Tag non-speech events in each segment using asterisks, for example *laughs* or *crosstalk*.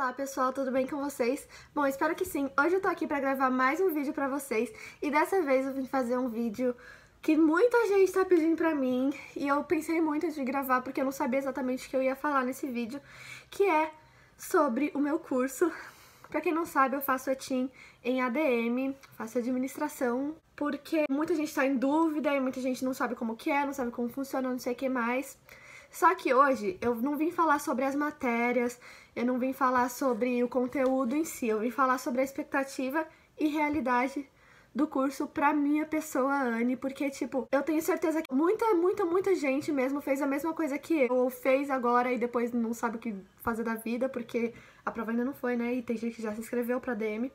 Olá pessoal, tudo bem com vocês? Bom, espero que sim. Hoje eu tô aqui pra gravar mais um vídeo pra vocês e dessa vez eu vim fazer um vídeo que muita gente tá pedindo pra mim e eu pensei muito antes de gravar porque eu não sabia exatamente o que eu ia falar nesse vídeo, que é sobre o meu curso. Pra quem não sabe, eu faço ETIM em ADM, faço administração, porque muita gente tá em dúvida e muita gente não sabe como que é, não sabe como funciona, não sei o que mais. Só que hoje eu não vim falar sobre as matérias, eu não vim falar sobre o conteúdo em si, eu vim falar sobre a expectativa e realidade do curso pra minha pessoa, Anne, porque, tipo, eu tenho certeza que muita, muita, muita gente mesmo fez a mesma coisa que eu, ou fez agora e depois não sabe o que fazer da vida, porque a prova ainda não foi, né? E tem gente que já se inscreveu pra DM.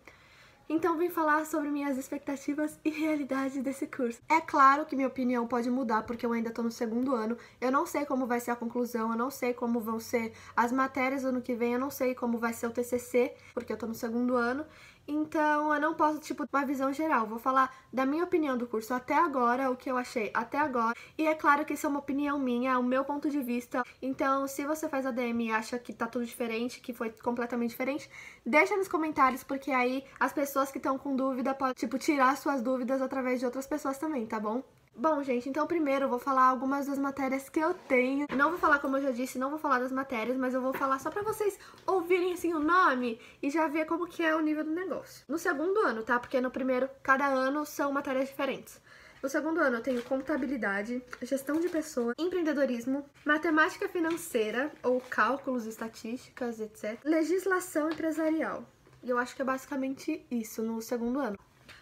Então vim falar sobre minhas expectativas e realidades desse curso. É claro que minha opinião pode mudar porque eu ainda estou no segundo ano. Eu não sei como vai ser a conclusão, eu não sei como vão ser as matérias ano que vem, eu não sei como vai ser o TCC porque eu estou no segundo ano. Então, eu não posso, tipo, uma visão geral. Vou falar da minha opinião do curso até agora, o que eu achei até agora. E é claro que isso é uma opinião minha, é o meu ponto de vista. Então, se você faz a DM e acha que tá tudo diferente, que foi completamente diferente, deixa nos comentários, porque aí as pessoas que estão com dúvida podem, tipo, tirar suas dúvidas através de outras pessoas também, tá bom? Bom, gente, então primeiro eu vou falar algumas das matérias que eu tenho. Não vou falar, como eu já disse, não vou falar das matérias, mas eu vou falar só pra vocês ouvirem, assim, o nome e já ver como que é o nível do negócio. No segundo ano, tá? Porque no primeiro, cada ano são matérias diferentes. No segundo ano eu tenho contabilidade, gestão de pessoas, empreendedorismo, matemática financeira ou cálculos, estatísticas, etc. Legislação empresarial. E eu acho que é basicamente isso no segundo ano.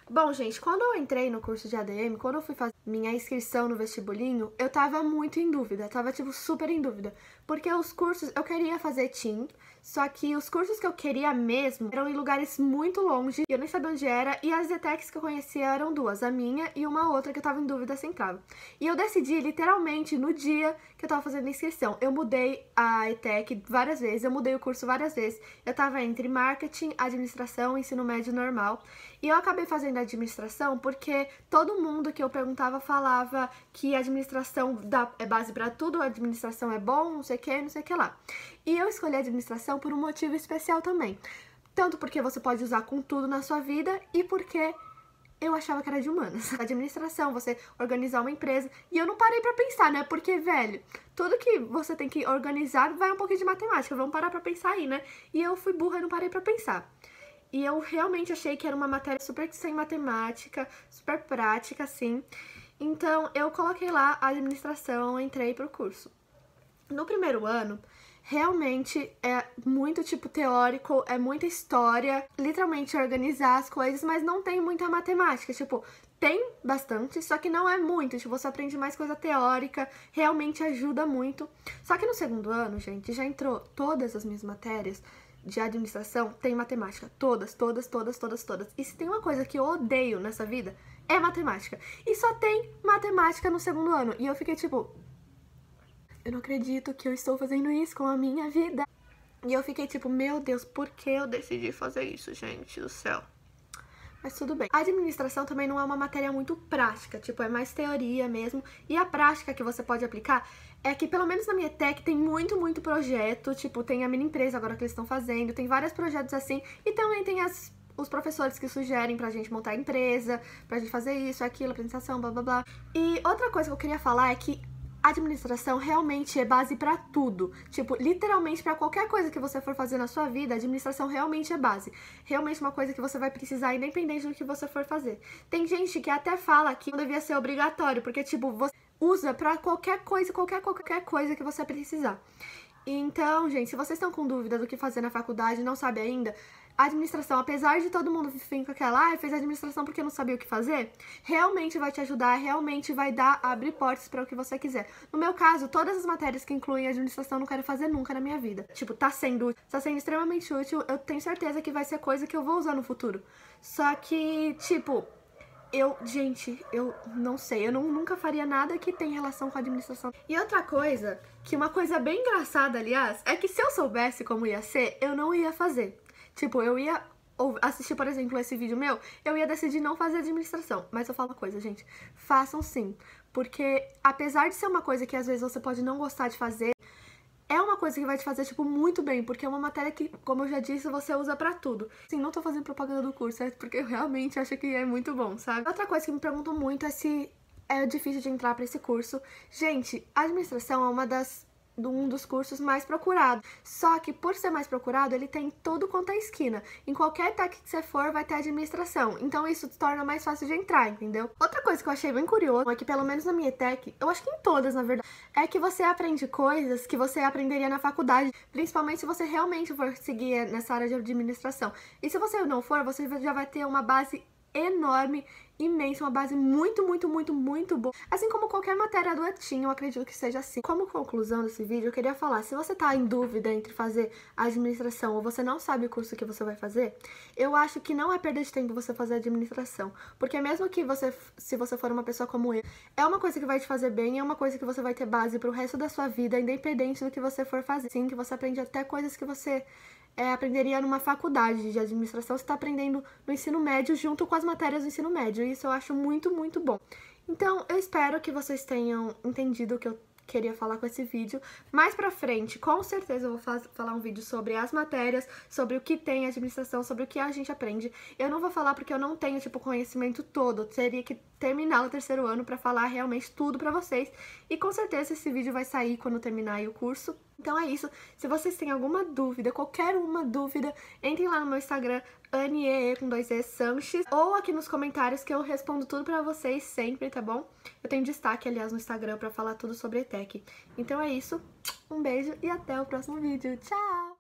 Bom, gente, quando eu entrei no curso de ADM, quando eu fui fazer minha inscrição no vestibulinho, eu tava muito em dúvida, tava tipo super em dúvida, porque os cursos eu queria fazer TIM, só que os cursos que eu queria mesmo eram em lugares muito longe, eu nem sabia onde era, e as ETECs que eu conhecia eram duas, a minha e uma outra que eu tava em dúvida se entrava. E eu decidi, literalmente, no dia que eu tava fazendo a inscrição. Eu mudei a ETEC várias vezes, eu mudei o curso várias vezes. Eu tava entre marketing, administração, ensino médio normal. E eu acabei fazendo administração porque todo mundo que eu perguntava falava que administração dá, é base para tudo, administração é bom, não sei o que, não sei o que lá. E eu escolhi administração por um motivo especial também. Tanto porque você pode usar com tudo na sua vida e porque eu achava que era de humanas. *laughs* Administração, você organizar uma empresa. E eu não parei para pensar, né? Porque, velho, tudo que você tem que organizar vai um pouquinho de matemática. Vamos parar pra pensar aí, né? E eu fui burra e não parei para pensar. E eu realmente achei que era uma matéria super sem matemática, super prática, assim. Então, eu coloquei lá a administração, entrei pro curso. No primeiro ano, realmente é muito tipo teórico, é muita história, literalmente organizar as coisas, mas não tem muita matemática. Tipo, tem bastante, só que não é muito. Tipo, você aprende mais coisa teórica, realmente ajuda muito. Só que no segundo ano, gente, já entrou todas as minhas matérias de administração tem matemática. Todas, todas, todas, todas, todas. E se tem uma coisa que eu odeio nessa vida, é matemática. E só tem matemática no segundo ano. E eu fiquei tipo, eu não acredito que eu estou fazendo isso com a minha vida. E eu fiquei tipo, meu Deus, por que eu decidi fazer isso, gente do céu? Mas tudo bem. A administração também não é uma matéria muito prática, tipo, é mais teoria mesmo. E a prática que você pode aplicar é que, pelo menos na minha tech, tem muito, muito projeto. Tipo, tem a mini empresa agora que eles estão fazendo, tem vários projetos assim. E também tem as os professores que sugerem pra gente montar a empresa, pra gente fazer isso, aquilo, apresentação, blá blá blá. E outra coisa que eu queria falar é que administração realmente é base para tudo. Tipo, literalmente para qualquer coisa que você for fazer na sua vida, administração realmente é base. Realmente uma coisa que você vai precisar independente do que você for fazer. Tem gente que até fala que não devia ser obrigatório, porque tipo, você usa para qualquer coisa, qualquer qualquer coisa que você precisar. Então, gente, se vocês estão com dúvida do que fazer na faculdade e não sabem ainda, administração, apesar de todo mundo ficar com aquela, ah, fez administração porque não sabia o que fazer, realmente vai te ajudar, realmente vai dar, abrir portas para o que você quiser. No meu caso, todas as matérias que incluem administração eu não quero fazer nunca na minha vida. Tipo, tá sendo, tá sendo extremamente útil, eu tenho certeza que vai ser coisa que eu vou usar no futuro. Só que, tipo, eu, gente, eu não sei, eu não, nunca faria nada que tem relação com a administração. E outra coisa, que uma coisa bem engraçada, aliás, é que se eu soubesse como ia ser, eu não ia fazer. Tipo, eu ia assistir, por exemplo, esse vídeo meu, eu ia decidir não fazer administração. Mas eu falo uma coisa, gente, façam sim. Porque apesar de ser uma coisa que às vezes você pode não gostar de fazer, é uma coisa que vai te fazer, tipo, muito bem, porque é uma matéria que, como eu já disse, você usa para tudo. Assim, não tô fazendo propaganda do curso, é porque eu realmente acho que é muito bom, sabe? Outra coisa que me perguntam muito é se é difícil de entrar para esse curso. Gente, administração é uma das um dos cursos mais procurados. Só que por ser mais procurado, ele tem tudo quanto a é esquina. Em qualquer Tech que você for, vai ter administração. Então isso torna mais fácil de entrar, entendeu? Outra coisa que eu achei bem curioso é que pelo menos na minha Tech, eu acho que em todas, na verdade, é que você aprende coisas que você aprenderia na faculdade, principalmente se você realmente for seguir nessa área de administração. E se você não for, você já vai ter uma base enorme, imensa, uma base muito, muito, muito, muito boa. Assim como qualquer matéria do Etinho, eu acredito que seja assim. Como conclusão desse vídeo, eu queria falar, se você tá em dúvida entre fazer administração ou você não sabe o curso que você vai fazer, eu acho que não é perda de tempo você fazer administração, porque mesmo que você, se você for uma pessoa como eu, é uma coisa que vai te fazer bem, é uma coisa que você vai ter base pro resto da sua vida, independente do que você for fazer. Sim, que você aprende até coisas que você é, aprenderia numa faculdade de administração, você está aprendendo no ensino médio junto com as matérias do ensino médio. E isso eu acho muito, muito bom. Então, eu espero que vocês tenham entendido o que eu queria falar com esse vídeo. Mais pra frente, com certeza, eu vou falar um vídeo sobre as matérias, sobre o que tem administração, sobre o que a gente aprende. Eu não vou falar porque eu não tenho, tipo, conhecimento todo. teria que terminar o terceiro ano para falar realmente tudo para vocês. E com certeza esse vídeo vai sair quando terminar o curso. Então é isso. Se vocês têm alguma dúvida, qualquer uma dúvida, entrem lá no meu Instagram, Aniee com dois E Sanches, ou aqui nos comentários que eu respondo tudo para vocês sempre, tá bom? Eu tenho destaque, aliás, no Instagram para falar tudo sobre ETEC. Então é isso. Um beijo e até o próximo vídeo. Tchau!